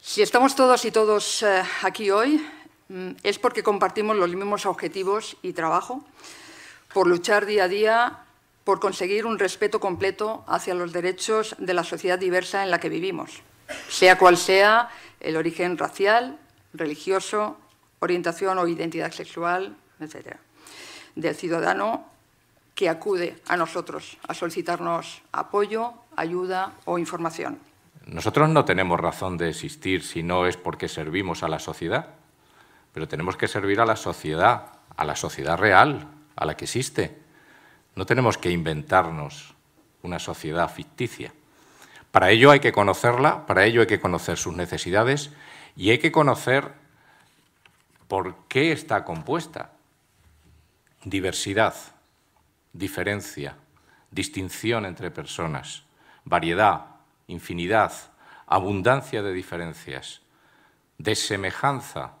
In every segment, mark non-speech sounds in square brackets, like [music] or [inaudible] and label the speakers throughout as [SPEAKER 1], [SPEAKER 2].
[SPEAKER 1] Si estamos todos y todos eh, aquí hoy, mm, es porque compartimos los
[SPEAKER 2] mismos objetivos y trabajo por luchar día a día por conseguir un respeto completo hacia los derechos de la sociedad diversa en la que vivimos, sea cual sea el origen racial, religioso, orientación o identidad sexual, etc., del ciudadano que acude a nosotros a solicitarnos apoyo, ayuda o información.
[SPEAKER 3] Nosotros no tenemos razón de existir si no es porque servimos a la sociedad, pero tenemos que servir a la sociedad, a la sociedad real, a la que existe. No tenemos que inventarnos una sociedad ficticia. Para ello hay que conocerla, para ello hay que conocer sus necesidades y hay que conocer por qué está compuesta. Diversidad, diferencia, distinción entre personas, variedad, infinidad, abundancia de diferencias, desemejanza,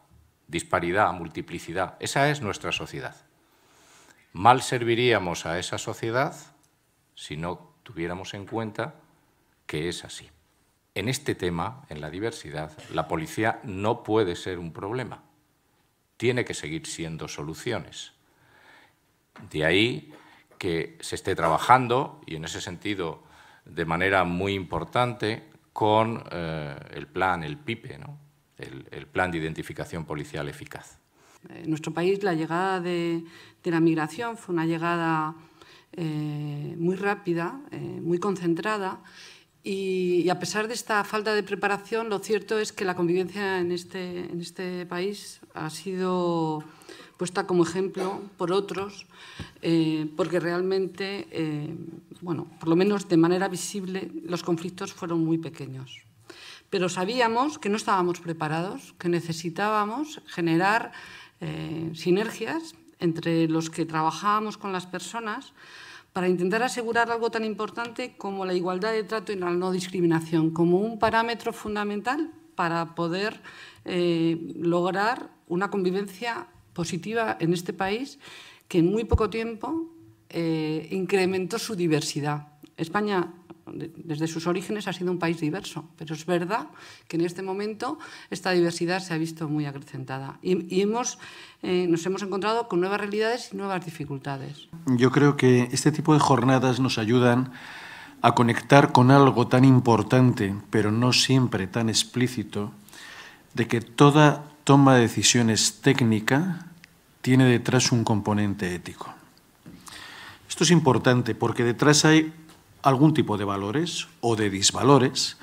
[SPEAKER 3] disparidad, multiplicidad. Esa es nuestra sociedad. Mal serviríamos a esa sociedad si no tuviéramos en cuenta que es así. En este tema, en la diversidad, la policía no puede ser un problema. Tiene que seguir siendo soluciones. De ahí que se esté trabajando, y en ese sentido de manera muy importante con eh, el plan, el PIPE, ¿no? el, Plan de Identificación Policial Eficaz.
[SPEAKER 2] En nuestro país la llegada de, la migración fue una llegada eh, muy rápida, eh, muy concentrada y, a pesar de esta falta de preparación, lo cierto es que la convivencia en este, en este país ha sido puesta como ejemplo por otros, eh, porque realmente, eh, bueno, por lo menos de manera visible, los conflictos fueron muy pequeños. Pero sabíamos que no estábamos preparados, que necesitábamos generar eh, sinergias entre los que trabajábamos con las personas para intentar asegurar algo tan importante como la igualdad de trato y la no discriminación, como un parámetro fundamental para poder lograr una convivencia positiva en este país que en muy poco tiempo eh, incrementó su diversidad. España desde sus orígenes ha sido un país diverso, pero es verdad que en este momento esta diversidad se ha visto muy acrecentada y, hemos, eh, nos hemos encontrado con nuevas realidades y nuevas dificultades.
[SPEAKER 4] Yo creo que este tipo de jornadas nos ayudan a conectar con algo tan importante, pero no siempre tan explícito, de que toda toma de decisiones técnica tiene detrás un componente ético. Esto es importante porque detrás hay algún tipo de valores o de disvalores,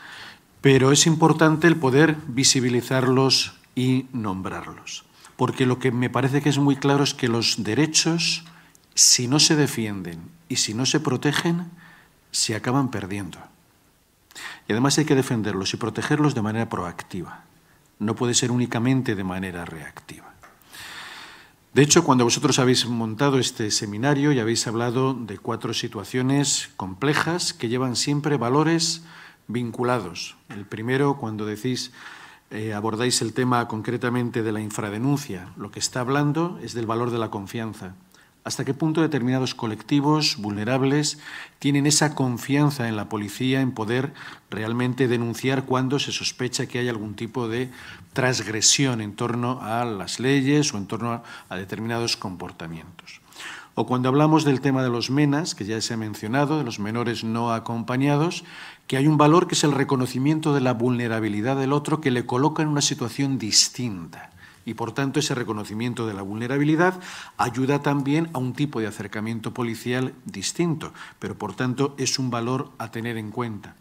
[SPEAKER 4] pero es importante el poder visibilizarlos y nombrarlos. Porque lo que me parece que es muy claro es que los derechos, si no se defienden y si no se protegen, se acaban perdiendo. Y además hay que defenderlos y protegerlos de manera proactiva. No puede ser únicamente de manera reactiva. De hecho, cuando vosotros habéis montado este seminario y habéis hablado de cuatro situaciones complejas que llevan siempre valores vinculados. El primero, cuando decís, eh, abordáis el tema concretamente de la infradenuncia, lo que está hablando es del valor de la confianza hasta qué punto determinados colectivos vulnerables tienen esa confianza en la policía en poder realmente denunciar cuando se sospecha que hay algún tipo de transgresión en torno a las leyes o en torno a determinados comportamientos. O cuando hablamos del tema de los menas, que ya se ha mencionado, de los menores no acompañados, que hay un valor que es el reconocimiento de la vulnerabilidad del otro que le coloca en una situación distinta y por tanto ese reconocimiento de la vulnerabilidad ayuda también a un tipo de acercamiento policial distinto, pero por tanto es un valor a tener en cuenta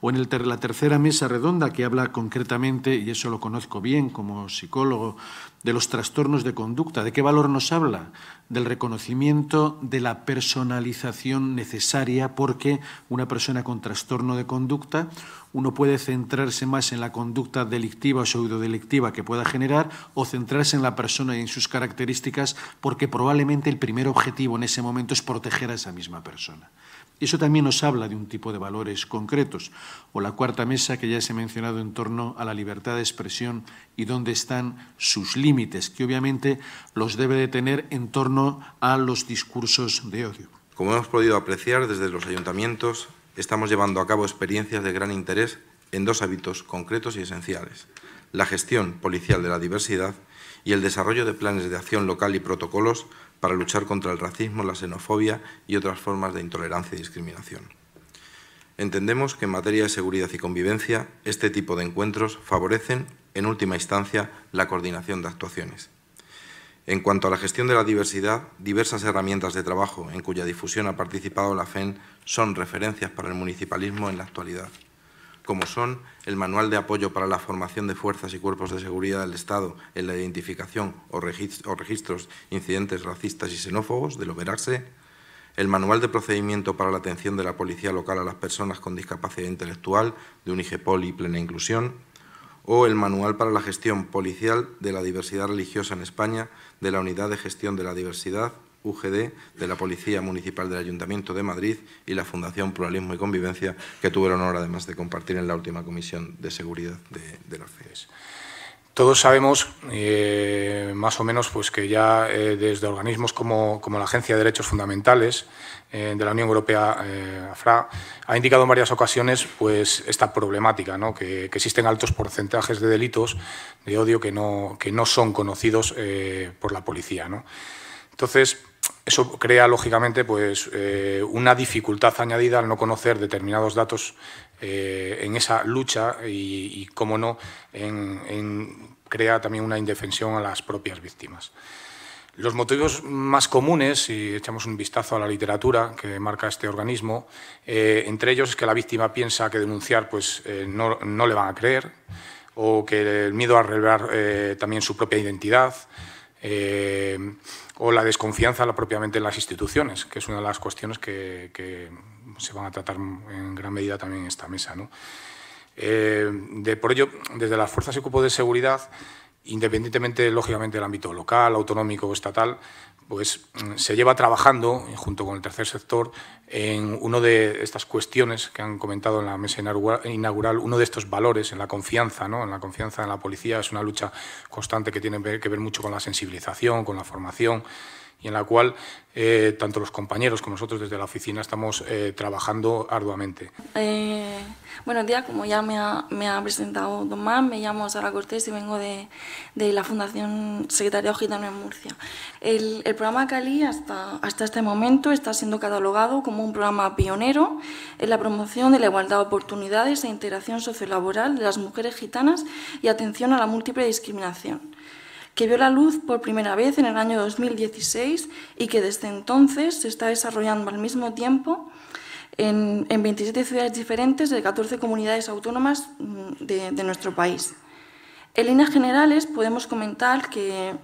[SPEAKER 4] o en la tercera mesa redonda que habla concretamente, y eso lo conozco bien como psicólogo, de los trastornos de conducta. ¿De qué valor nos habla? Del reconocimiento de la personalización necesaria porque una persona con trastorno de conducta, uno puede centrarse más en la conducta delictiva o delictiva que pueda generar o centrarse en la persona y en sus características porque probablemente el primer objetivo en ese momento es proteger a esa misma persona. Eso también nos habla de un tipo de valores concretos, o la cuarta mesa que ya se ha mencionado en torno a la libertad de expresión y dónde están sus límites, que obviamente los debe de tener en torno a los discursos de odio.
[SPEAKER 5] Como hemos podido apreciar desde los ayuntamientos, estamos llevando a cabo experiencias de gran interés en dos hábitos concretos y esenciales, la gestión policial de la diversidad y el desarrollo de planes de acción local y protocolos para luchar contra el racismo, la xenofobia y otras formas de intolerancia y discriminación. Entendemos que en materia de seguridad y convivencia, este tipo de encuentros favorecen, en última instancia, la coordinación de actuaciones. En cuanto a la gestión de la diversidad, diversas herramientas de trabajo en cuya difusión ha participado la FEN son referencias para el municipalismo en la actualidad como son el Manual de Apoyo para la Formación de Fuerzas y Cuerpos de Seguridad del Estado en la Identificación o, Registros Incidentes Racistas y Xenófobos del verarse, el Manual de Procedimiento para la Atención de la Policía Local a las Personas con Discapacidad Intelectual de Unigepol y Plena Inclusión, o el Manual para la Gestión Policial de la Diversidad Religiosa en España de la Unidad de Gestión de la Diversidad UGD, de la Policía Municipal del Ayuntamiento de Madrid y la Fundación Pluralismo y Convivencia, que tuve el honor además de compartir en la última Comisión de Seguridad de, de la
[SPEAKER 6] Todos sabemos, eh, más o menos, pues que ya eh, desde organismos como, como, la Agencia de Derechos Fundamentales eh, de la Unión Europea, AFRA, ha indicado en varias ocasiones pues, esta problemática, ¿no? que, existen altos porcentajes de delitos de odio que no, que no son conocidos por la policía. ¿no? Entonces, eso crea, lógicamente, pues, eh, una dificultad añadida al no conocer determinados datos eh, en esa lucha y, cómo no, crea también una indefensión a las propias víctimas. Los motivos más comunes, si echamos un vistazo a la literatura que marca este organismo, eh, entre ellos es que la víctima piensa que denunciar pues, no, le van a creer, o que el miedo a revelar también su propia identidad, eh, o la desconfianza propiamente en las instituciones, que es una de las cuestiones que, se van a tratar en gran medida también en esta mesa. Eh, por ello, desde las fuerzas y cuerpos de seguridad, independientemente, lógicamente, del ámbito local, autonómico o estatal, pues mm, se lleva trabajando, eh, junto con el tercer sector, en una de estas cuestiones que han comentado en la mesa inaugural, uno de estos valores, en la confianza, ¿no? en la confianza en la policía, es una lucha constante que tiene que ver mucho con la sensibilización, con la formación, y en la cual eh, tanto los compañeros como nosotros desde la oficina estamos eh, trabajando arduamente.
[SPEAKER 7] Eh, buenos días, como ya me ha, presentado Don me llamo Sara Cortés y vengo de, la Fundación Secretaría Gitano en Murcia. El, programa Cali hasta, hasta este momento está siendo catalogado como un programa pionero en la promoción de la igualdad de oportunidades e integración sociolaboral de las mujeres gitanas y atención a la múltiple discriminación que vio la luz por primera vez en el año 2016 y que desde entonces se está desarrollando al mismo tiempo en, en 27 ciudades diferentes de 14 comunidades autónomas mm, de, nuestro país. En líneas generales podemos comentar que,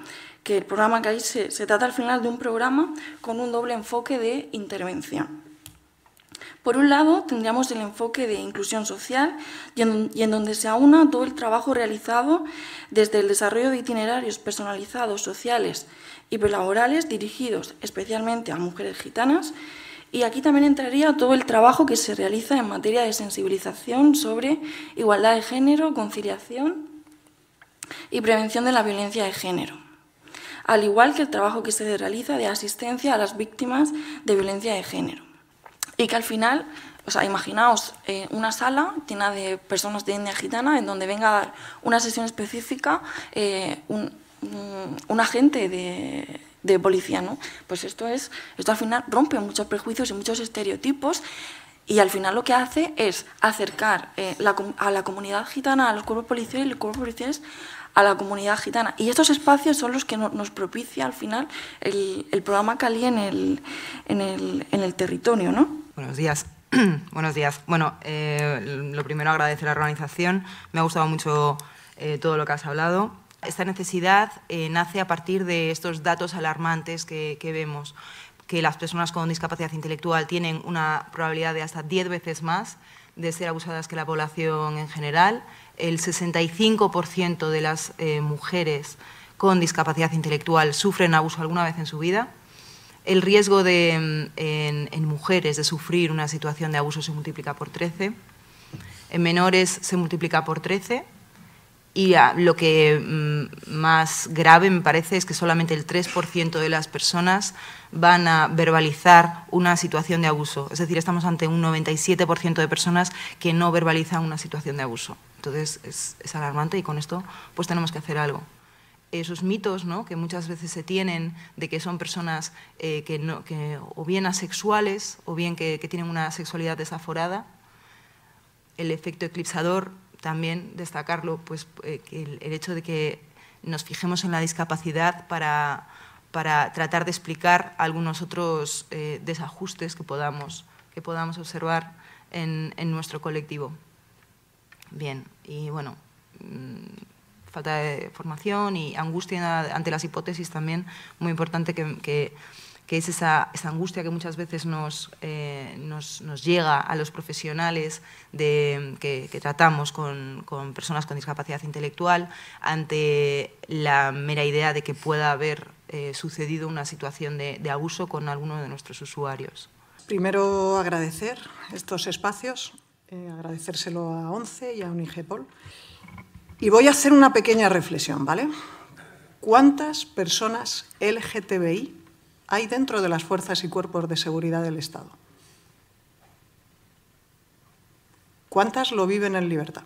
[SPEAKER 7] el programa que hay se trata al final de un programa con un doble enfoque de intervención. Por un lado, tendríamos el enfoque de inclusión social y en, donde se aúna todo el trabajo realizado desde el desarrollo de itinerarios personalizados, sociales y laborales dirigidos especialmente a mujeres gitanas. Y aquí también entraría todo el trabajo que se realiza en materia de sensibilización sobre igualdad de género, conciliación y prevención de la violencia de género, al igual que el trabajo que se realiza de asistencia a las víctimas de violencia de género y que al final, o sea, imaginaos eh, una sala llena de personas de etnia gitana en donde venga a dar una sesión específica eh, un, agente de, policía, ¿no? Pues esto es, esto al final rompe muchos prejuicios y muchos estereotipos y al final lo que hace es acercar eh, a la comunidad gitana, a los cuerpos policiales y los cuerpos policiales a la comunidad gitana. Y estos espacios son los que nos propicia al final el, programa Cali en el, en el territorio, ¿no?
[SPEAKER 1] Buenos días. [clears throat] Buenos días. Bueno, eh, lo primero agradecer a la organización. Me ha gustado mucho eh, todo lo que has hablado. Esta necesidad eh, nace a partir de estos datos alarmantes que, que vemos, que las personas con discapacidad intelectual tienen una probabilidad de hasta 10 veces más de ser abusadas que la población en general. El 65% de las mujeres con discapacidad intelectual sufren abuso alguna vez en su vida el riesgo de, mm, en, mujeres de sufrir una situación de abuso se multiplica por 13, en menores se multiplica por 13 y lo que mm, más grave me parece es que solamente el 3% de las personas van a verbalizar una situación de abuso. Es decir, estamos ante un 97% de personas que no verbalizan una situación de abuso. Entonces, es, es alarmante y con esto pues tenemos que hacer algo esos mitos ¿no? que muchas veces se tienen de que son personas eh, que, no, que, o bien asexuales o bien que, que, tienen una sexualidad desaforada. El efecto eclipsador, también destacarlo, pues eh, el, hecho de que nos fijemos en la discapacidad para, para tratar de explicar algunos otros eh, desajustes que podamos, que podamos observar en, en nuestro colectivo. Bien, y bueno, mm, falta de formación y angustia ante las hipótesis también, muy importante que, que, es esa, esa, angustia que muchas veces nos, eh, nos, nos, llega a los profesionales de, que, tratamos con, con, personas con discapacidad intelectual ante la mera idea de que pueda haber eh, sucedido una situación de, abuso con alguno de nuestros usuarios.
[SPEAKER 8] Primero, agradecer estos
[SPEAKER 1] espacios, eh, agradecérselo
[SPEAKER 8] a ONCE y a UNIGEPOL. Y voy a hacer una pequeña reflexión, ¿vale? ¿Cuántas personas LGTBI hay dentro de las fuerzas y cuerpos de seguridad del Estado? ¿Cuántas lo viven en libertad?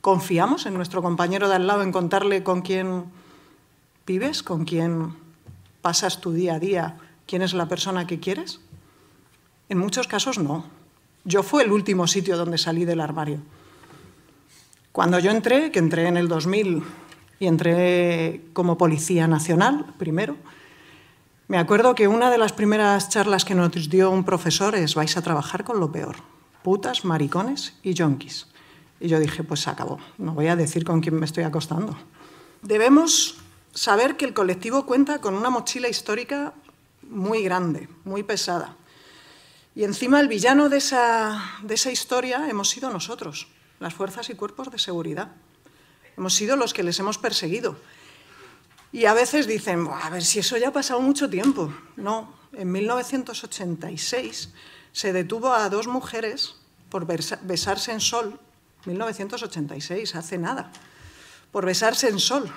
[SPEAKER 8] ¿Confiamos en nuestro compañero de al lado en contarle con quién vives, con quién pasas tu día a día, quién es la persona que quieres? En muchos casos no. Yo fue el último sitio donde salí del armario. Cuando yo entré, que entré en el 2000 y entré como Policía Nacional primero, me acuerdo que una de las primeras charlas que nos dio un profesor es vais a trabajar con lo peor, putas, maricones y yonkis. Y yo dije, pues se acabó, no voy a decir con quién me estoy acostando. Debemos saber que el colectivo cuenta con una mochila histórica muy grande, muy pesada. Y encima el villano de esa, de esa historia hemos sido nosotros las fuerzas y cuerpos de seguridad. Hemos sido los que les hemos perseguido. Y a veces dicen, a ver si eso ya ha pasado mucho tiempo. No, en 1986 se detuvo a dos mujeres por besarse en sol, 1986, hace nada, por besarse en sol,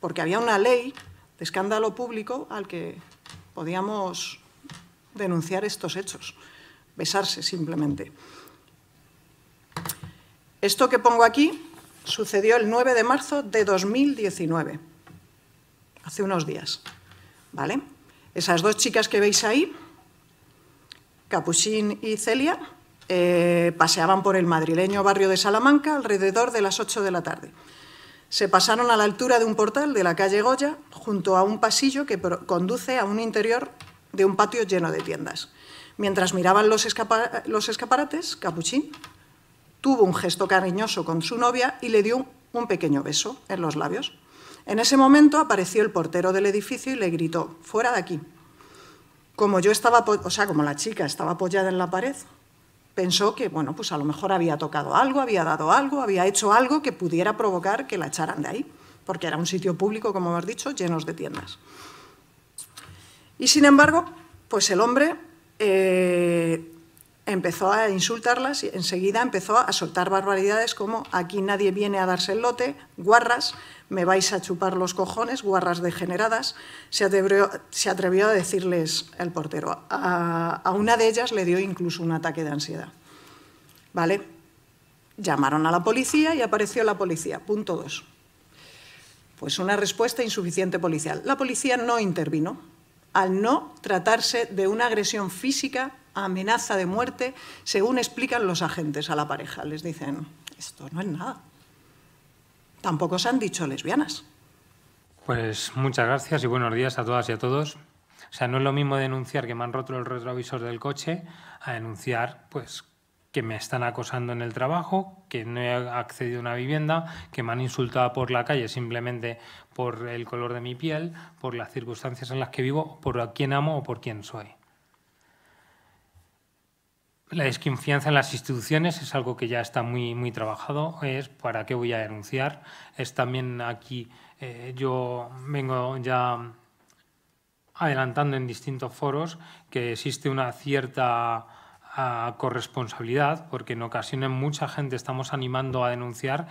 [SPEAKER 8] porque había una ley de escándalo público al que podíamos denunciar estos hechos, besarse simplemente. Esto que pongo aquí sucedió el 9 de marzo de 2019, hace unos días. ¿Vale? Esas dos chicas que veis ahí, Capuchín y Celia, eh, paseaban por el madrileño barrio de Salamanca alrededor de las 8 de la tarde. Se pasaron a la altura de un portal de la calle Goya junto a un pasillo que conduce a un interior de un patio lleno de tiendas. Mientras miraban los escaparates, Capuchín tuvo un gesto cariñoso con su novia y le dio un pequeño beso en los labios. En ese momento apareció el portero del edificio y le gritó, fuera de aquí. Como yo estaba, o sea, como la chica estaba apoyada en la pared, pensó que, bueno, pues a lo mejor había tocado algo, había dado algo, había hecho algo que pudiera provocar que la echaran de ahí, porque era un sitio público, como hemos dicho, llenos de tiendas. Y sin embargo, pues el hombre eh, empezó a insultarlas y enseguida empezó a soltar barbaridades como aquí nadie viene a darse el lote, guarras, me vais a chupar los cojones, guarras degeneradas. Se atrevió, se atrevió a decirles el portero. A, una de ellas le dio incluso un ataque de ansiedad. ¿Vale? Llamaron a la policía y apareció la policía. Punto dos. Pues una respuesta insuficiente policial. La policía no intervino al no tratarse de una agresión física amenaza de muerte, según explican los agentes a la pareja. Les dicen, esto no es nada. Tampoco se han dicho lesbianas.
[SPEAKER 9] Pues muchas gracias y buenos días a todas y a todos. O sea, no es lo mismo denunciar que me han roto el retrovisor del coche a denunciar, pues, que me están acosando en el trabajo, que no he accedido a una vivienda, que me han insultado por la calle simplemente por el color de mi piel, por las circunstancias en las que vivo, por a quién amo o por quién soy. La desconfianza en las instituciones es algo que ya está muy, muy trabajado, es para qué voy a denunciar. Es también aquí, eh, yo vengo ya adelantando en distintos foros que existe una cierta ah, corresponsabilidad, porque en ocasiones mucha gente estamos animando a denunciar,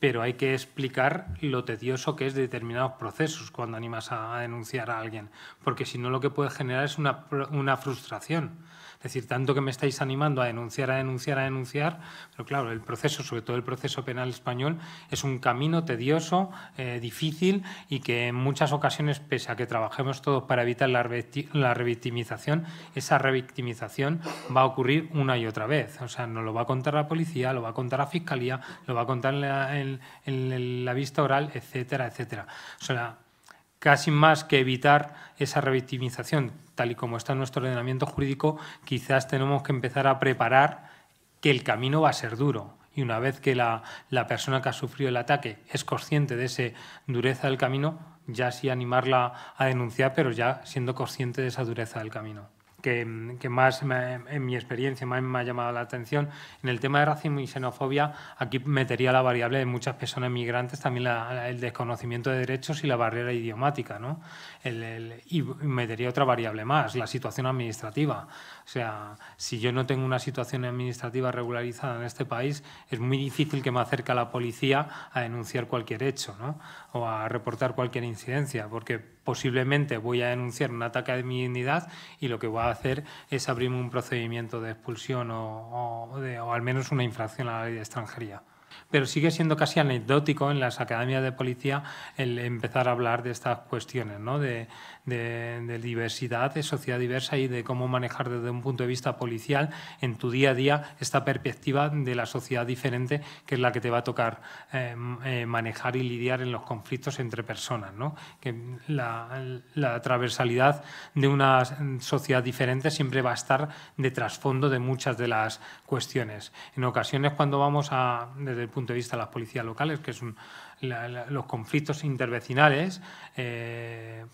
[SPEAKER 9] pero hay que explicar lo tedioso que es de determinados procesos cuando animas a, denunciar a alguien, porque si no lo que puede generar es una, una frustración es decir, tanto que me estáis animando a denunciar, a denunciar, a denunciar, pero claro, el proceso, sobre todo el proceso penal español, es un camino tedioso, eh, difícil y que en muchas ocasiones, pese a que trabajemos todos para evitar la, revictimización, esa revictimización va a ocurrir una y otra vez. O sea, nos lo va a contar la policía, lo va a contar la fiscalía, lo va a contar en la, en la vista oral, etcétera, etcétera. O sea, casi más que evitar esa revictimización tal y como está nuestro ordenamiento jurídico, quizás tenemos que empezar a preparar que el camino va a ser duro. Y una vez que la, la persona que ha sufrido el ataque es consciente de esa dureza del camino, ya sí animarla a denunciar, pero ya siendo consciente de esa dureza del camino que, más en mi experiencia más me ha llamado la atención. En el tema de racismo y xenofobia, aquí metería la variable de muchas personas migrantes, también el desconocimiento de derechos y la barrera idiomática, ¿no? y metería otra variable más, la situación administrativa. O sea, si yo no tengo una situación administrativa regularizada en este país, es muy difícil que me acerque a la policía a denunciar cualquier hecho ¿no? o a reportar cualquier incidencia, porque posiblemente voy a denunciar un ataque a mi dignidad y lo que voy a hacer es abrirme un procedimiento de expulsión o al menos una infracción a la ley de extranjería pero sigue siendo casi anecdótico en las academias de policía el empezar a hablar de estas cuestiones, ¿no? de, diversidad, de sociedad diversa y de cómo manejar desde un punto de vista policial en tu día a día esta perspectiva de la sociedad diferente que es la que te va a tocar eh, eh, manejar y lidiar en los conflictos entre personas. ¿no? Que la, la transversalidad de una sociedad diferente siempre va a estar de trasfondo de muchas de las cuestiones. En ocasiones cuando vamos a, desde el punto de vista de las policías locales, que son los conflictos intervecinales, eh,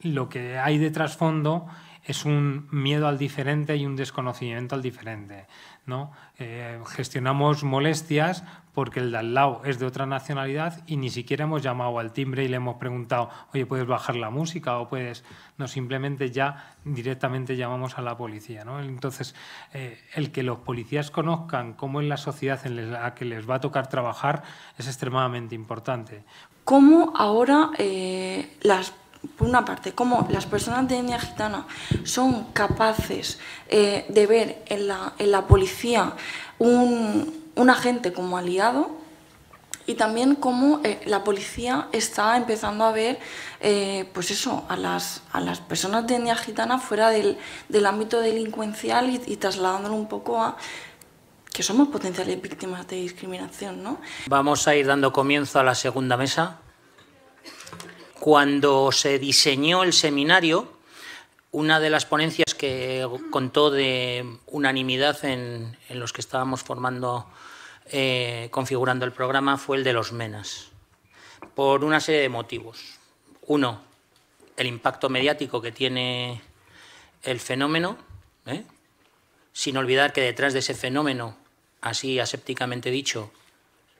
[SPEAKER 9] lo que hay de trasfondo es un miedo al diferente y un desconocimiento al diferente. ¿no? Eh, gestionamos molestias porque el de al lado es de otra nacionalidad y ni siquiera hemos llamado al timbre y le hemos preguntado, oye, puedes bajar la música o puedes. No, simplemente ya directamente llamamos a la policía. Entonces, eh, el que los policías conozcan cómo es la sociedad en la que les va a tocar trabajar es extremadamente importante.
[SPEAKER 7] ¿Cómo ahora eh, las por una parte, cómo las personas de etnia gitana son capaces eh, de ver en la, en la policía un, un agente como aliado y también cómo eh, la policía está empezando a ver eh, pues eso, a, las, a las personas de etnia gitana fuera del, del ámbito delincuencial y, trasladándolo un poco a que somos potenciales víctimas de discriminación. ¿no?
[SPEAKER 10] Vamos a ir dando comienzo a la segunda mesa. Cuando se diseñó el seminario, una de las ponencias que contó de unanimidad en, los que estábamos formando, eh, configurando el programa, fue el de los MENAS, por una serie de motivos. Uno, el impacto mediático que tiene el fenómeno, ¿eh? sin olvidar que detrás de ese fenómeno, así asépticamente dicho,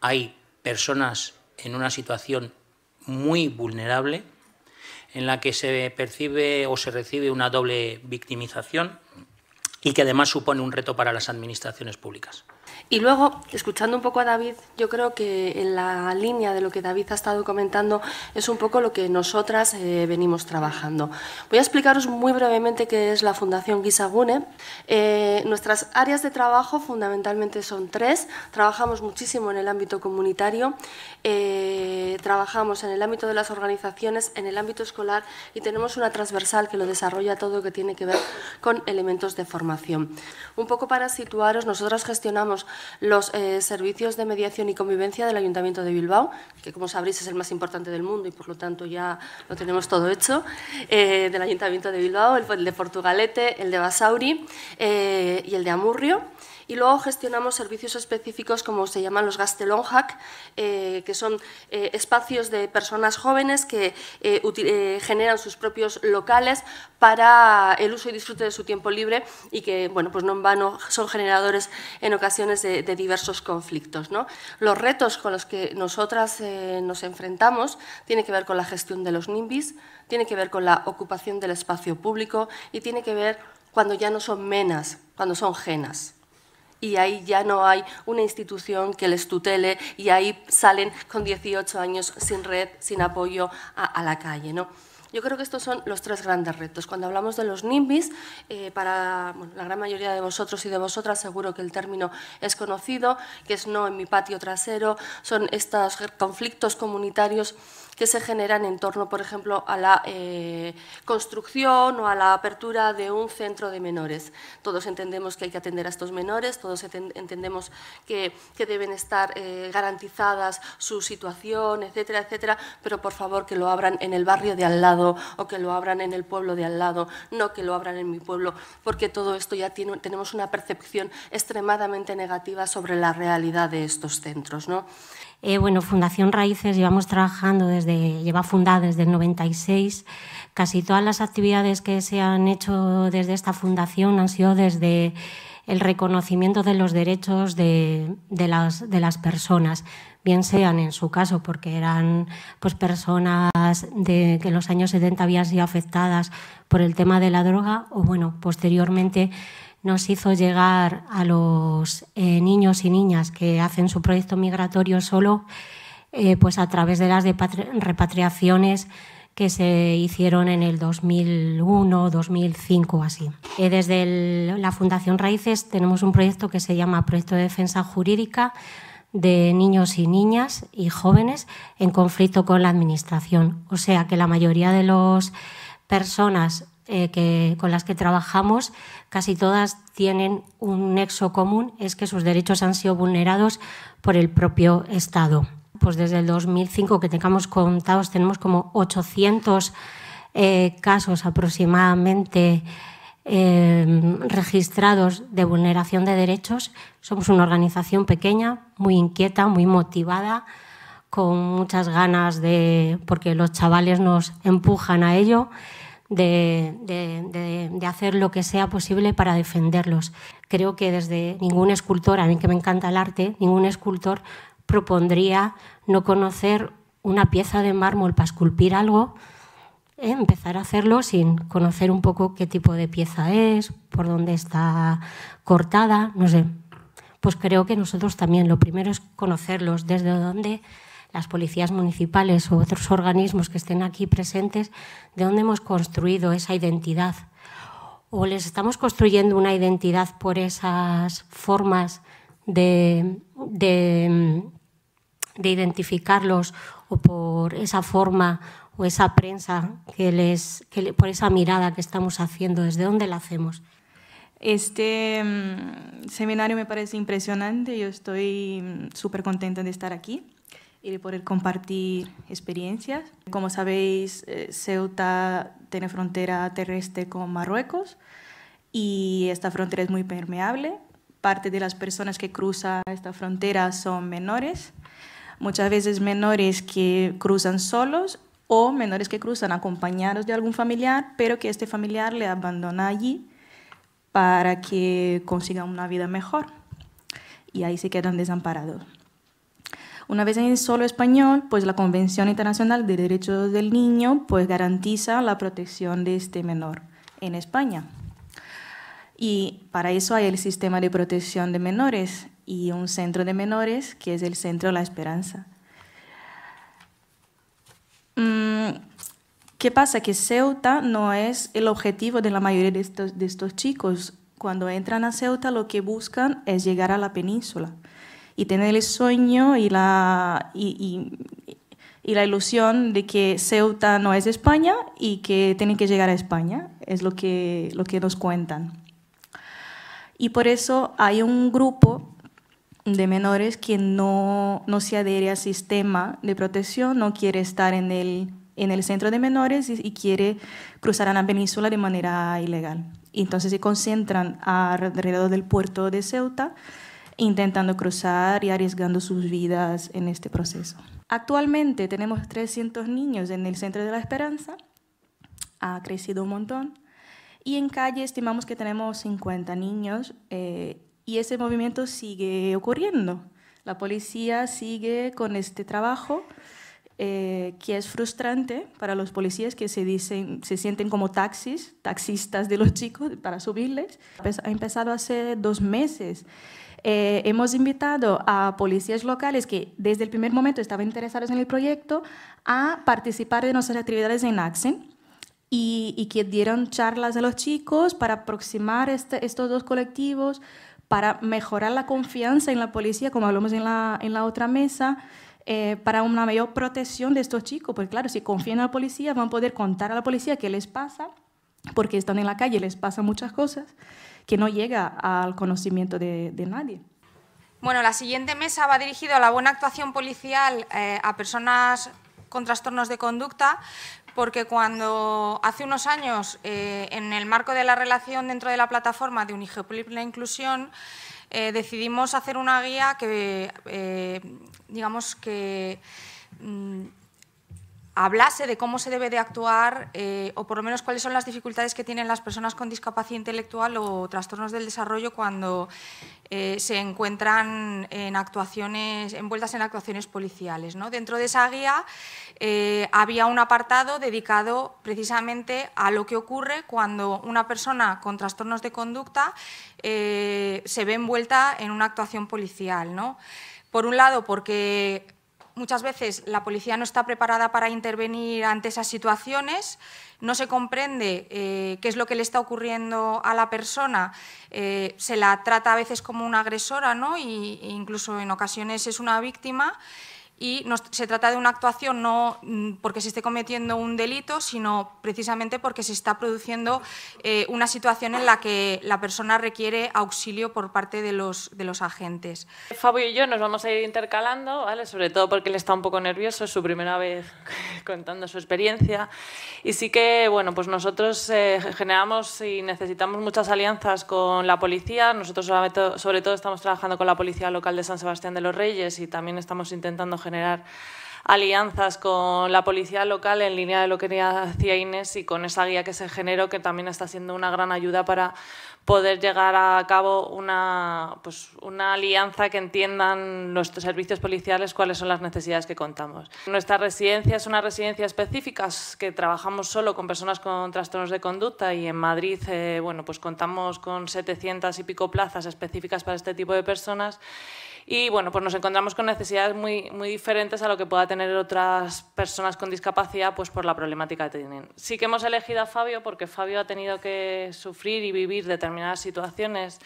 [SPEAKER 10] hay personas en una situación muy vulnerable en la que se percibe o se recibe una doble victimización y que además supone un reto para las administraciones públicas.
[SPEAKER 11] Y luego, escuchando un poco a David, yo creo que en la línea de lo que David ha estado comentando es un poco lo que nosotras eh, venimos trabajando. Voy a explicaros muy brevemente qué es la Fundación Guisagune. Eh, nuestras áreas de trabajo fundamentalmente son tres. Trabajamos muchísimo en el ámbito comunitario, eh, trabajamos en el ámbito de las organizaciones, en el ámbito escolar y tenemos una transversal que lo desarrolla todo lo que tiene que ver con elementos de formación. Un poco para situaros, nosotras gestionamos los eh, servicios de mediación y convivencia del Ayuntamiento de Bilbao, que como sabréis es el más importante del mundo y por lo tanto ya lo tenemos todo hecho, eh, del Ayuntamiento de Bilbao, el, de Portugalete, el de Basauri eh, y el de Amurrio. Y luego gestionamos servicios específicos como se llaman los Gastelonhack, Hack, eh, que son eh, espacios de personas jóvenes que eh, generan sus propios locales para el uso y disfrute de su tiempo libre y que, bueno, pues no en vano son generadores en ocasiones de, diversos conflictos. Los retos con los que nosotras nos enfrentamos tienen que ver con la gestión de los NIMBYs, tiene que ver con la ocupación del espacio público y tiene que ver cuando ya no son menas, cuando son genas y ahí ya no hay una institución que les tutele y ahí salen con 18 años sin red, sin apoyo a, la calle. ¿no? Yo creo que estos son los tres grandes retos. Cuando hablamos de los NIMBYs, eh, para la gran mayoría de vosotros y de vosotras seguro que el término es conocido, que es no en mi patio trasero, son estos conflictos comunitarios que se generan en torno, por ejemplo, a la eh, construcción o a la apertura de un centro de menores. Todos entendemos que hay que atender a estos menores, todos entendemos que, deben estar eh, garantizadas su situación, etcétera, etcétera, pero por favor que lo abran en el barrio de al lado o que lo abran en el pueblo de al lado, no que lo abran en mi pueblo, porque todo esto ya tenemos una percepción extremadamente negativa sobre la realidad de estos centros. ¿no?
[SPEAKER 12] Eh, bueno, Fundación Raíces llevamos trabajando desde, lleva fundada desde el 96. Casi todas las actividades que se han hecho desde esta fundación han sido desde el reconocimiento de los derechos de, las, de las personas, bien sean en su caso porque eran pues, personas que en los años 70 habían sido afectadas por el tema de la droga o bueno, posteriormente nos hizo llegar a los eh, niños y niñas que hacen su proyecto migratorio solo, eh, pues a través de las repatriaciones que se hicieron en el 2001, 2005, así. Eh, desde la Fundación Raíces tenemos un proyecto que se llama Proyecto de Defensa Jurídica de niños y niñas y jóvenes en conflicto con la Administración. O sea que la mayoría de las personas eh, que, con las que trabajamos, casi todas tienen un nexo común, es que sus derechos han sido vulnerados por el propio Estado. Pues desde el 2005 que tengamos contados tenemos como 800 eh, casos aproximadamente eh, registrados de vulneración de derechos. Somos una organización pequeña, muy inquieta, muy motivada, con muchas ganas de, porque los chavales nos empujan a ello de, hacer lo que sea posible para defenderlos. Creo que desde ningún escultor, a mí que me encanta el arte, ningún escultor propondría no conocer una pieza de mármol para esculpir algo, ¿eh? empezar a hacerlo sin conocer un poco qué tipo de pieza es, por dónde está cortada, no sé. Pues creo que nosotros también lo primero es conocerlos, desde dónde las policías municipales o otros organismos que estén aquí presentes, de dónde hemos construido esa identidad. O les estamos construyendo una identidad por esas formas de, de, identificarlos o por esa forma o esa prensa, que les, por esa mirada que estamos haciendo, ¿desde dónde la hacemos?
[SPEAKER 13] Este mm, seminario me parece impresionante, yo estoy mm, súper contenta de estar aquí y poder compartir experiencias. Como sabéis, eh, Ceuta tiene frontera terrestre con Marruecos y esta frontera es muy permeable. Parte de las personas que cruzan esta frontera son menores, muchas veces menores que cruzan solos o menores que cruzan acompañados de algún familiar, pero que este familiar le abandona allí para que consiga una vida mejor y ahí se quedan desamparados. Una vez en solo español, pues la Convención Internacional de Derechos del Niño pues garantiza la protección de este menor en España. Y para eso hay el sistema de protección de menores y un centro de menores que es el Centro La Esperanza. Mm, ¿Qué pasa? Que Ceuta no es el objetivo de la mayoría de estos chicos. Cuando entran a Ceuta lo que buscan es llegar a la península y tener el sueño y la, y, la ilusión de que Ceuta no es España y que tienen que llegar a España, es lo que, lo que nos cuentan. Y por eso hay un grupo de menores que no, no se adhiere al sistema de protección, no quiere estar en el, en el centro de menores y, y quiere cruzar a la península de manera ilegal. Y entonces se concentran alrededor del puerto de Ceuta intentando cruzar y arriesgando sus vidas en este proceso. Actualmente tenemos 300 niños en el Centro de la Esperanza, ha crecido un montón, y en calle estimamos que tenemos 50 niños eh, y ese movimiento sigue ocurriendo. La policía sigue con este trabajo. Eh, que es frustrante para los policías que se, dicen, se sienten como taxis, taxistas de los [laughs] chicos para subirles. Ha empezado hace dos meses eh, hemos invitado a policías locales que desde el primer momento estaban interesados en el proyecto a participar de nuestras actividades en AXEN. Y, que dieron charlas a los chicos para aproximar este, estos dos colectivos, para mejorar la confianza en la policía, como hablamos en la, otra mesa, eh, para una mayor protección de estos chicos, porque claro, si confían en la policía, van a poder contar a la policía qué les pasa, porque están en la calle, les pasa muchas cosas que no llega al conocimiento de, nadie.
[SPEAKER 14] Bueno, la siguiente mesa va dirigida a la buena actuación policial eh, a personas con trastornos de conducta, porque cuando hace unos años, eh, en el marco de la relación dentro de la plataforma de unige la inclusión, eh, decidimos hacer una guía que, digamos que... Mm, hablase de cómo se debe de actuar eh, o por lo menos cuáles son las dificultades que tienen las personas con discapacidad intelectual o trastornos del desarrollo cuando eh, se encuentran en actuaciones, envueltas en actuaciones policiales. Dentro de esa guía eh, había un apartado dedicado precisamente a lo que ocurre cuando una persona con trastornos de conducta se ve envuelta en una actuación policial. Por un lado, porque muchas veces la policía no está preparada para intervenir ante esas situaciones, no se comprende eh, qué es lo que le está ocurriendo a la persona, eh, se la trata a veces como una agresora, ¿no? e incluso en ocasiones es una víctima y se trata de una actuación no mm, porque se esté cometiendo un delito, sino precisamente porque se está produciendo eh, una situación en la que la persona requiere auxilio
[SPEAKER 10] por parte de los, de los agentes. Fabio y yo nos vamos a ir intercalando, ¿vale? sobre todo porque él está un poco nervioso, es su primera vez [laughs] contando su experiencia. Y sí que bueno, pues nosotros eh, generamos y necesitamos muchas alianzas con la policía. Nosotros sobre todo estamos trabajando con la policía local de San Sebastián de los Reyes y también estamos intentando generar alianzas con la policía local en línea de lo que decía Inés y con esa guía que se generó, que también está siendo una gran ayuda para poder llegar a cabo una, pues, una alianza que entiendan nuestros servicios policiales cuáles son las necesidades que contamos. Nuestra residencia es una residencia específica que trabajamos solo con personas con trastornos de conducta y en Madrid eh, bueno, pues contamos con 700 y pico plazas específicas para este tipo de personas y bueno, pues nos encontramos con necesidades muy, muy diferentes a lo que pueda tener otras personas con discapacidad pues por la problemática que tienen. Sí que hemos elegido a Fabio porque Fabio ha tenido que sufrir y vivir determinadas situaciones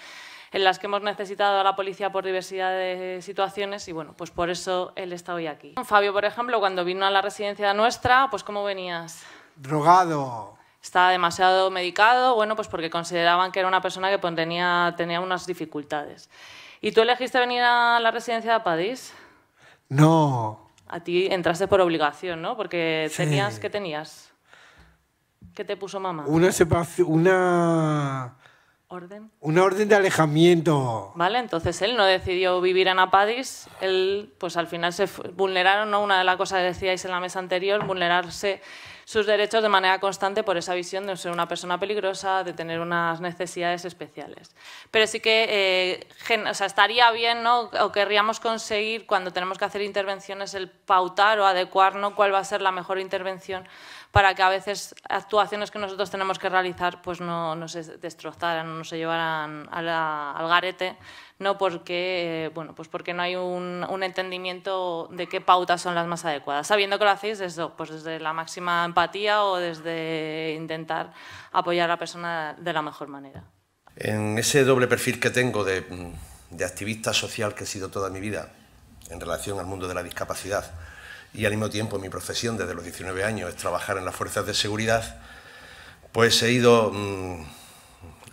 [SPEAKER 10] en las que hemos necesitado a la policía por diversidad de situaciones y bueno, pues por eso él está hoy aquí. Fabio, por ejemplo, cuando vino a la residencia nuestra, pues ¿cómo venías?
[SPEAKER 15] Drogado.
[SPEAKER 10] Estaba demasiado medicado, bueno, pues porque consideraban que era una persona que pues, tenía unas dificultades. ¿Y tú elegiste venir a la residencia de Apadis?
[SPEAKER 15] No.
[SPEAKER 10] A ti entraste por obligación, ¿no? Porque tenías, ¿qué tenías? ¿Qué te puso mamá? Una
[SPEAKER 16] separación, una... ¿Orden? Una orden de alejamiento.
[SPEAKER 10] Vale, entonces él no decidió vivir en Apadis, él pues al final se vulneraron, ¿no? Una de las cosas que decíais en la mesa anterior, vulnerarse sus derechos de manera constante por esa visión de no ser una persona peligrosa, de tener unas necesidades especiales. Pero sí que eh, estaría bien ¿no? o querríamos conseguir cuando tenemos que hacer intervenciones el pautar o adecuar ¿no? cuál va a ser la mejor intervención para que a veces actuaciones que nosotros tenemos que realizar pues no, se destrozaran, no se llevaran al garete, no porque, bueno, pues porque no hay un, entendimiento de qué pautas son las más adecuadas, sabiendo que lo hacéis pues desde, la máxima empatía o desde intentar apoyar a la persona de la mejor manera.
[SPEAKER 16] En ese doble perfil que tengo de, activista social que he sido toda mi vida en relación al mundo de la discapacidad y al mismo tiempo mi profesión desde los 19 años es trabajar en las fuerzas de seguridad, pues he ido... Mm,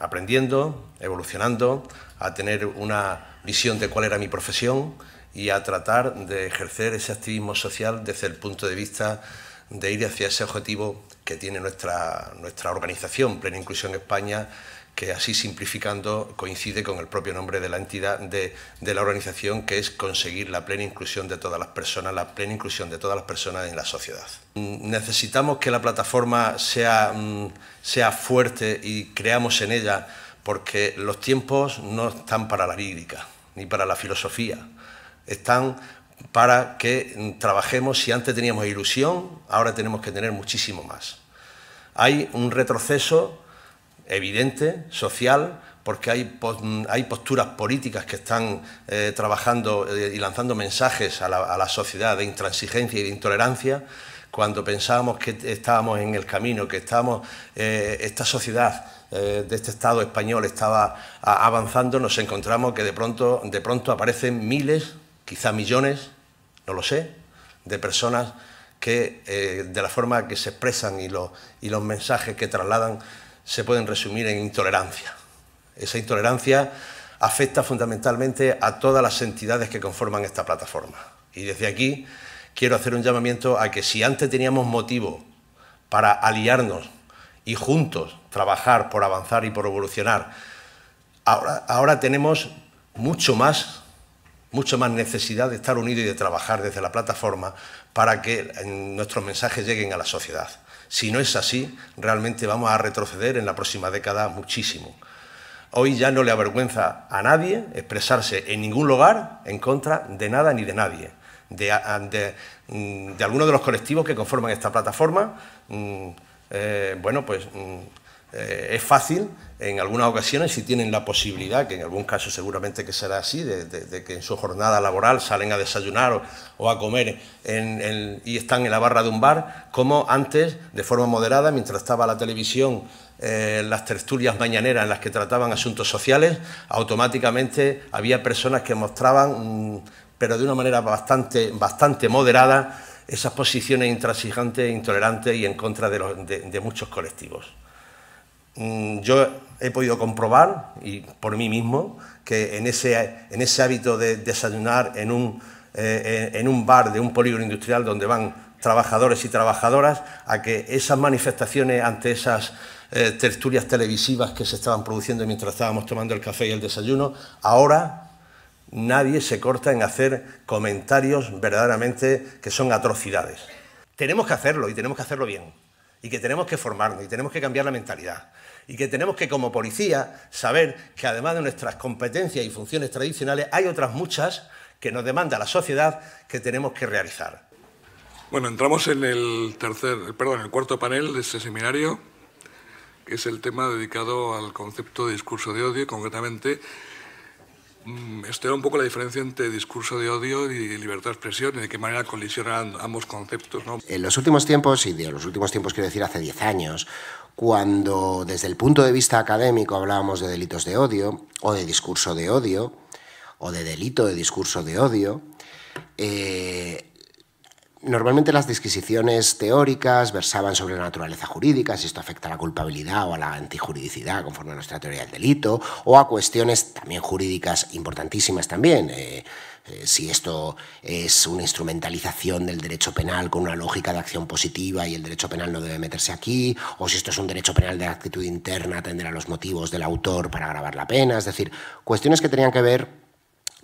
[SPEAKER 16] aprendiendo, evolucionando, a tener una visión de cuál era mi profesión y a tratar de ejercer ese activismo social desde el punto de vista de ir hacia ese objetivo que tiene nuestra, nuestra organización Plena Inclusión España que así simplificando coincide con el propio nombre de la entidad, de, la organización, que es conseguir la plena inclusión de todas las personas, la plena inclusión de todas las personas en la sociedad. Mm, necesitamos que la plataforma sea, mm, sea fuerte y creamos en ella, porque los tiempos no están para la lírica, ni para la filosofía, están para que trabajemos, si antes teníamos ilusión, ahora tenemos que tener muchísimo más. Hay un retroceso evidente, social, porque hay, hay posturas políticas que están eh, trabajando eh, y lanzando mensajes a la, sociedad de intransigencia y de intolerancia, cuando pensábamos que estábamos en el camino, que estábamos, eh, esta sociedad de este Estado español estaba avanzando, nos encontramos que de pronto, de pronto aparecen miles, quizá millones, no lo sé, de personas que de la forma que se expresan y, los, y los mensajes que trasladan se pueden resumir en intolerancia. Esa intolerancia afecta fundamentalmente a todas las entidades que conforman esta plataforma. Y desde aquí quiero hacer un llamamiento a que si antes teníamos motivo para aliarnos y juntos trabajar por avanzar y por evolucionar, ahora, ahora tenemos mucho más mucho más necesidad de estar unidos y de trabajar desde la plataforma para que eh, nuestros mensajes lleguen a la sociedad. Si no es así, realmente vamos a retroceder en la próxima década muchísimo. Hoy ya no le avergüenza a nadie expresarse en ningún lugar en contra de nada ni de nadie. De, mm, algunos de los colectivos que conforman esta plataforma, mm, eh, bueno, pues mm, eh, es fácil en algunas ocasiones, si tienen la posibilidad, que en algún caso seguramente que será así, de, que en su jornada laboral salen a desayunar o, a comer y están en la barra de un bar, como antes, de forma moderada, mientras estaba la televisión, eh, las tertulias mañaneras en las que trataban asuntos sociales, automáticamente había personas que mostraban, mm, pero de una manera bastante, moderada, esas posiciones intransigentes, intolerantes y en contra de muchos colectivos. Mm, yo he podido comprobar, y por mí mismo, que en ese, hábito de desayunar eh, en un, bar de un polígono industrial donde van trabajadores y trabajadoras, a que esas manifestaciones ante esas eh, tertulias televisivas que se estaban produciendo mientras estábamos tomando el café y el desayuno, ahora nadie se corta en hacer comentarios verdaderamente que son atrocidades. Tenemos que hacerlo y tenemos que hacerlo bien y que tenemos que formarnos y tenemos que cambiar la mentalidad y que tenemos que como policía saber que además de nuestras competencias y funciones tradicionales hay otras muchas que nos demanda la sociedad que tenemos que realizar. Bueno, entramos en el tercer, perdón, el cuarto panel de este seminario, que es el tema dedicado al concepto de discurso de odio, concretamente Mm, esto era un poco la diferencia entre discurso de odio y libertad de expresión y de qué manera colisionan ambos conceptos. ¿no? En los últimos
[SPEAKER 15] tiempos, y de los últimos tiempos quiero decir hace 10 años, cuando desde el punto de vista académico hablábamos de delitos de odio o de discurso de odio o de delito de discurso de odio, eh, Normalmente las disquisiciones teóricas versaban sobre la naturaleza jurídica, si esto afecta a la culpabilidad o a la antijuridicidad conforme a nuestra teoría del delito, o a cuestiones también jurídicas importantísimas también. Eh, eh, si esto es una instrumentalización del derecho penal con una lógica de acción positiva y el derecho penal no debe meterse aquí, o si esto es un derecho penal de actitud interna, atender a los motivos del autor para agravar la pena, es decir, cuestiones que tenían que ver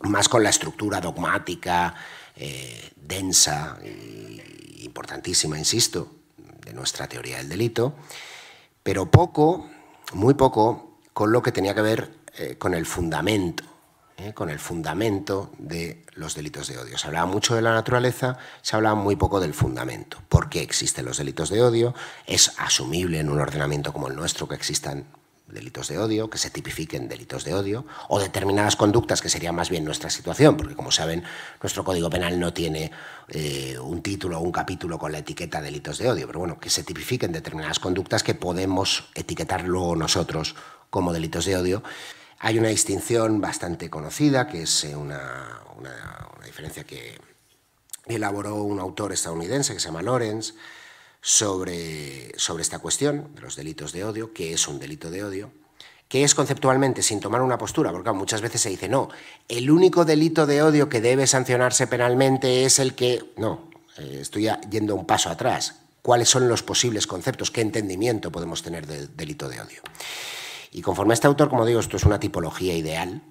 [SPEAKER 15] más con la estructura dogmática eh, densa e importantísima, insisto, de nuestra teoría del delito, pero poco, muy poco, con lo que tenía que ver eh, con el fundamento, eh, con el fundamento de los delitos de odio. Se hablaba mucho de la naturaleza, se hablaba muy poco del fundamento. ¿Por qué existen los delitos de odio? ¿Es asumible en un ordenamiento como el nuestro que existan delitos de odio, que se tipifiquen delitos de odio, o determinadas conductas que sería más bien nuestra situación, porque como saben, nuestro Código Penal no tiene eh, un título o un capítulo con la etiqueta delitos de odio, pero bueno, que se tipifiquen determinadas conductas que podemos etiquetar luego nosotros como delitos de odio. Hay una distinción bastante conocida, que es eh, una, diferencia que elaboró un autor estadounidense que se llama Lawrence, sobre, sobre esta cuestión de los delitos de odio, qué es un delito de odio, qué es conceptualmente, sin tomar una postura, porque muchas veces se dice, no, el único delito de odio que debe sancionarse penalmente es el que... No, eh, estoy yendo un paso atrás. ¿Cuáles son los posibles conceptos? ¿Qué entendimiento podemos tener del delito de odio? Y conforme a este autor, como digo, esto es una tipología ideal.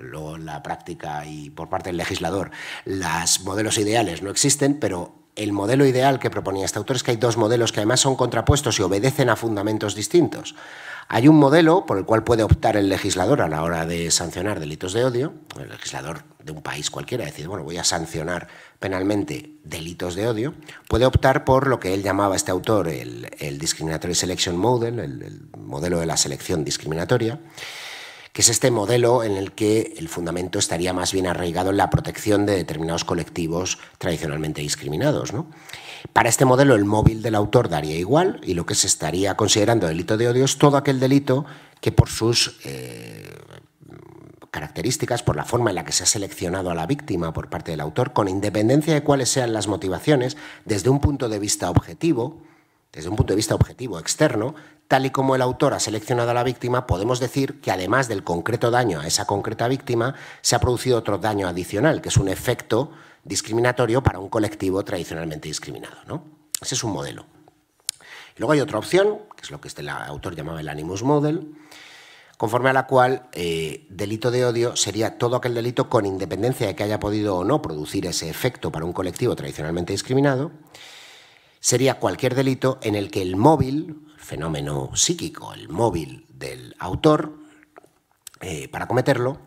[SPEAKER 15] Luego la práctica y por parte del legislador, los modelos ideales no existen, pero el modelo ideal que proponía este autor es que hay dos modelos que además son contrapuestos y obedecen a fundamentos distintos. Hay un modelo por el cual puede optar el legislador a la hora de sancionar delitos de odio, el legislador de un país cualquiera, decir, bueno, voy a sancionar penalmente delitos de odio, puede optar por lo que él llamaba este autor el, Discriminatory Selection Model, el modelo de la selección discriminatoria, que es este modelo en el que el fundamento estaría más bien arraigado en la protección de determinados colectivos tradicionalmente discriminados. Para este modelo el móvil del autor daría igual y lo que se estaría considerando delito de odio es todo aquel delito que por sus eh, características, por la forma en la que se ha seleccionado a la víctima por parte del autor, con independencia de cuáles sean las motivaciones, desde un punto de vista objetivo, desde un punto de vista objetivo externo, Tal y como el autor ha seleccionado a la víctima, podemos decir que además del concreto daño a esa concreta víctima, se ha producido otro daño adicional, que es un efecto discriminatorio para un colectivo tradicionalmente discriminado. Ese es un modelo. luego hay otra opción, que es lo que este autor llamaba el animus model, conforme a la cual eh, delito de odio sería todo aquel delito con independencia de que haya podido o no producir ese efecto para un colectivo tradicionalmente discriminado, sería cualquier delito en el que el móvil fenómeno psíquico, el móvil del autor, eh, para cometerlo,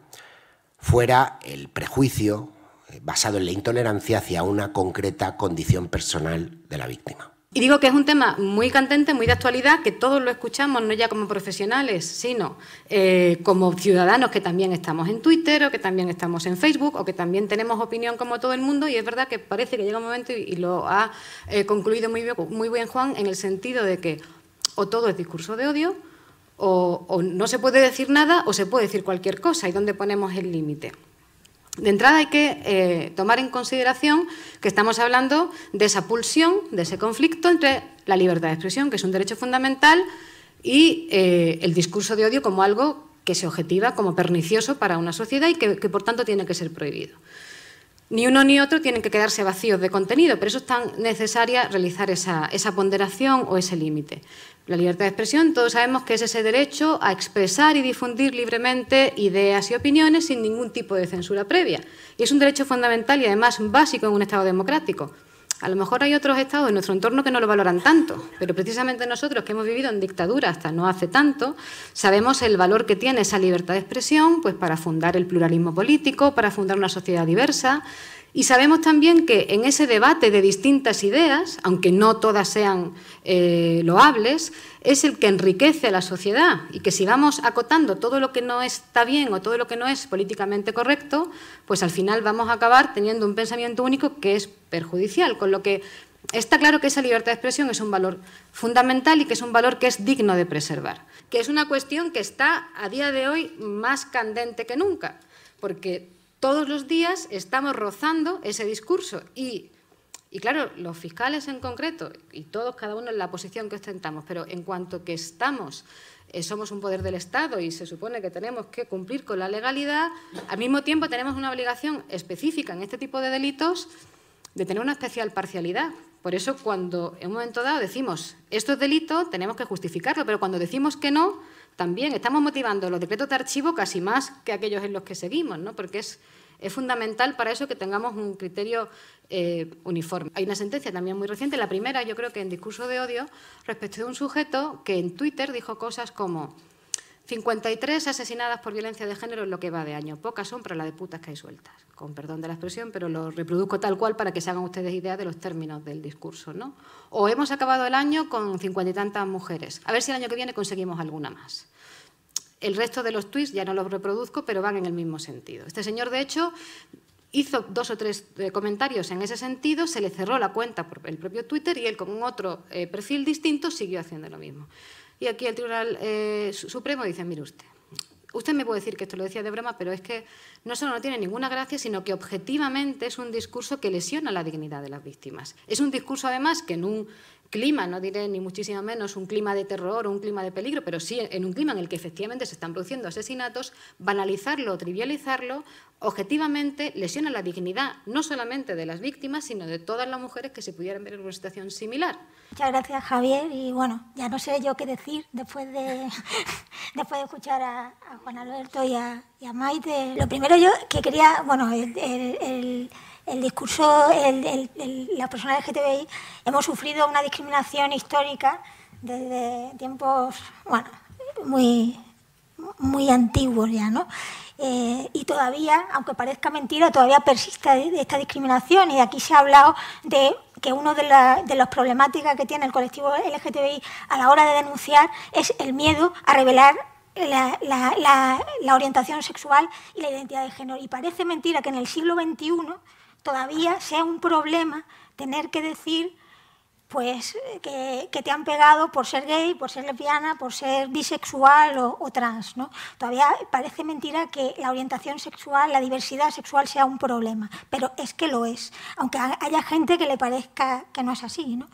[SPEAKER 15] fuera el prejuicio eh, basado en la intolerancia hacia una concreta condición personal de la víctima.
[SPEAKER 17] Y digo que es un tema muy candente, muy de actualidad, que todos lo escuchamos, no ya como profesionales, sino eh, como ciudadanos que también estamos en Twitter o que también estamos en Facebook o que también tenemos opinión como todo el mundo. Y es verdad que parece que llega un momento, y, lo ha concluido muy bien Juan, en el sentido de que o todo es discurso de odio, o, no se puede decir nada, o se puede decir cualquier cosa, y dónde ponemos el límite. De entrada hay que eh, tomar en consideración que estamos hablando de esa pulsión, de ese conflicto entre la libertad de expresión, que es un derecho fundamental, y eh, el discurso de odio como algo que se objetiva como pernicioso para una sociedad y que, por tanto tiene que ser prohibido. Ni uno ni otro tienen que quedarse vacíos de contenido, pero eso es tan necesaria realizar esa ponderación o ese límite. La libertad de expresión, todos sabemos que es ese derecho a expresar y difundir libremente ideas y opiniones sin ningún tipo de censura previa. Y es un derecho fundamental y además básico en un Estado democrático. A lo mejor hay otros estados en nuestro entorno que no lo valoran tanto, pero precisamente nosotros que hemos vivido en dictadura hasta no hace tanto, sabemos el valor que tiene esa libertad de expresión pues para fundar el pluralismo político, para fundar una sociedad diversa, y sabemos también que en ese debate de distintas ideas, aunque no todas sean eh, loables, es el que enriquece a la sociedad y que si vamos acotando todo lo que no está bien o todo lo que no es políticamente correcto, pues al final vamos a acabar teniendo un pensamiento único que es perjudicial, con lo que Está claro que esa libertad de expresión es un valor fundamental y que es un valor que es digno de preservar, que es una cuestión que está a día de hoy más candente que nunca, porque todos los días estamos rozando ese discurso y, claro, los fiscales en concreto y todos, cada uno en la posición que ostentamos, pero en cuanto que estamos eh, somos un poder del Estado y se supone que tenemos que cumplir con la legalidad, al mismo tiempo tenemos una obligación específica en este tipo de delitos de tener una especial parcialidad. Por eso cuando en un momento dado decimos, esto es delito, tenemos que justificarlo, pero cuando decimos que no, también estamos motivando los decretos de archivo casi más que aquellos en los que seguimos, ¿no? porque es, es fundamental para eso que tengamos un criterio eh, uniforme. Hay una sentencia también muy reciente, la primera yo creo que en discurso de odio, respecto de un sujeto que en Twitter dijo cosas como 53 asesinadas por violencia de género en lo que va de año. Pocas son pero las de putas que hay sueltas, con perdón de la expresión, pero lo reproduzco tal cual para que se hagan ustedes idea de los términos del discurso. ¿no? O hemos acabado el año con cincuenta y tantas mujeres. A ver si el año que viene conseguimos alguna más. El resto de los tweets ya no los reproduzco, pero van en el mismo sentido. Este señor, de hecho, hizo dos o tres eh, comentarios en ese sentido, se le cerró la cuenta por el propio Twitter y él con un otro eh, perfil distinto siguió haciendo lo mismo. Y aquí el Tribunal eh, Supremo dice, mire usted, usted me puede decir que esto lo decía de broma, pero es que no solo no tiene ninguna gracia, sino que objetivamente es un discurso que lesiona la dignidad de las víctimas. Es un discurso, además, que en un clima, no diré ni muchísimo menos un clima de terror o un clima de peligro, pero sí en un clima en el que efectivamente se están produciendo asesinatos, banalizarlo, o trivializarlo, objetivamente lesiona la dignidad no solamente de las víctimas, sino de todas las mujeres
[SPEAKER 18] que se pudieran ver en una situación similar. Muchas gracias, Javier. Y bueno, ya no sé yo qué decir después de, [laughs] después de escuchar a, Juan Alberto y a, Maite. Lo primero yo que quería, bueno, el el discurso, de las personas LGTBI hemos sufrido una discriminación histórica desde tiempos, bueno, muy, muy antiguos ya, ¿no? Eh, y todavía, aunque parezca mentira, todavía persiste esta discriminación y aquí se ha hablado de que una de, las problemáticas que tiene el colectivo LGTBI a la hora de denunciar es el miedo a revelar la, orientación sexual y la identidad de género. Y parece mentira que en el siglo XXI todavía sea un problema tener que decir pues que, te han pegado por ser gay, por ser lesbiana, por ser bisexual o, trans. ¿no? Todavía parece mentira que la orientación sexual, la diversidad sexual sea un problema, pero es que lo es, aunque haya gente que le parezca que no es así. ¿no?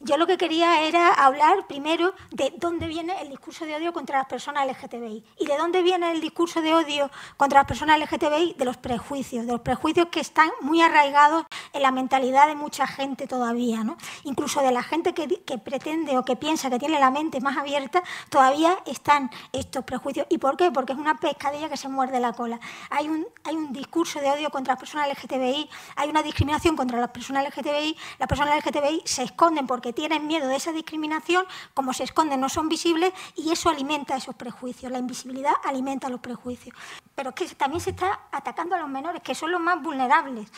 [SPEAKER 18] Yo lo que quería era hablar primero de dónde viene el discurso de odio contra las personas LGTBI y de dónde viene el discurso de odio contra las personas LGTBI de los prejuicios, de los prejuicios que están muy arraigados en la mentalidad de mucha gente todavía, ¿no? incluso de la gente que, pretende o que piensa que tiene la mente más abierta, todavía están estos prejuicios. ¿Y por qué? Porque es una pescadilla que se muerde la cola. Hay un, hay un discurso de odio contra las personas LGTBI, hay una discriminación contra las personas LGTBI, las personas LGTBI se esconden porque tienen miedo de esa discriminación, como se esconden, no son visibles y eso alimenta esos prejuicios. La invisibilidad alimenta los prejuicios. Pero que también se está atacando a los menores, que son los más vulnerables.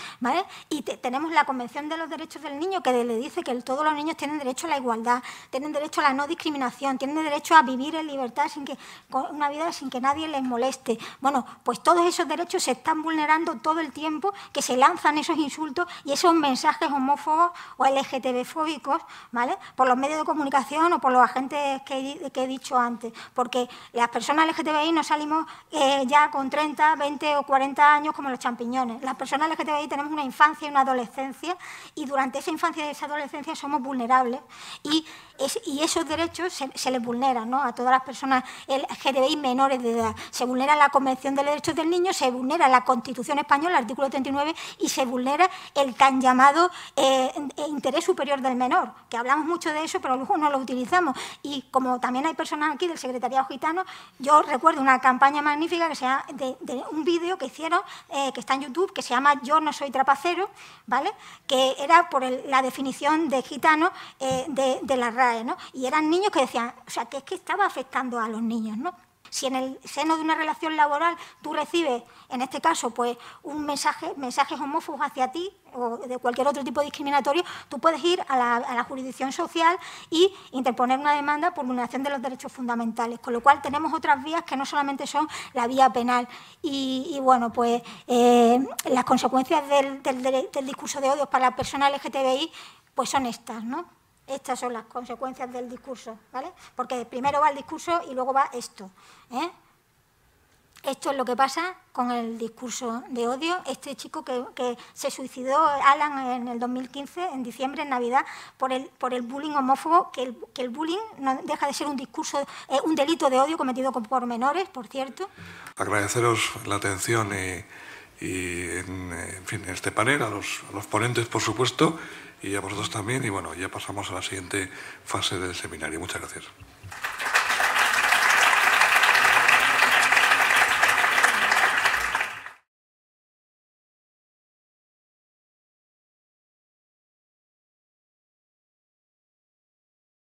[SPEAKER 18] Y tenemos la Convención de los Derechos del Niño que le dice que todos los niños tienen derecho a la igualdad, tienen derecho a la no discriminación, tienen derecho a vivir en libertad, sin que, con una vida sin que nadie les moleste. Bueno, pues todos esos derechos se están vulnerando todo el tiempo, que se lanzan esos insultos y esos mensajes homófobos o LGTB fóbicos por los medios de comunicación o por los agentes que, he dicho antes, porque las personas LGTBI no salimos eh, ya con 30, 20 o 40 años como los champiñones. Las personas LGTBI tenemos una infancia y una adolescencia y durante esa infancia y esa adolescencia somos vulnerables y, esos derechos se, les vulneran, A todas las personas LGTBI menores de edad. Se vulnera la Convención de los Derechos del Niño, se vulnera la Constitución Española, el artículo 39, y se vulnera el tan llamado eh, interés superior del menor, que hablamos mucho de eso, pero luego no lo utilizamos. Y como también hay personas aquí del Secretariado Gitano, yo recuerdo una campaña magnífica que sea de, un vídeo que hicieron, eh, que está en YouTube, que se llama Yo no soy trapacero, ¿vale? Que era por la definición de gitano eh, de, las la RAE, ¿no? Y eran niños que decían, o sea, que es que estaba afectando a los niños, ¿no? Si en el seno de una relación laboral tú recibes, en este caso, pues un mensaje, mensajes homófobos hacia ti o de cualquier otro tipo discriminatorio, tú puedes ir a la, jurisdicción social y interponer una demanda por vulneración de los derechos fundamentales. Con lo cual tenemos otras vías que no solamente son la vía penal. Y, bueno, pues eh, las consecuencias del, discurso de odio para la persona LGTBI pues son estas, ¿no? estas son las consecuencias del discurso, ¿vale? Porque primero va el discurso y luego va esto. ¿eh? Esto es lo que pasa con el discurso de odio. Este chico que, se suicidó, Alan, en el 2015, en diciembre, en Navidad, por el, por el bullying homófobo, que el, bullying no deja de ser un discurso, eh, un delito de odio cometido por menores, por cierto.
[SPEAKER 16] Agradeceros la atención en, fin, este panel, a los ponentes, por supuesto, y a vosotros también. Y bueno, ya pasamos a la siguiente fase del seminario. Muchas gracias.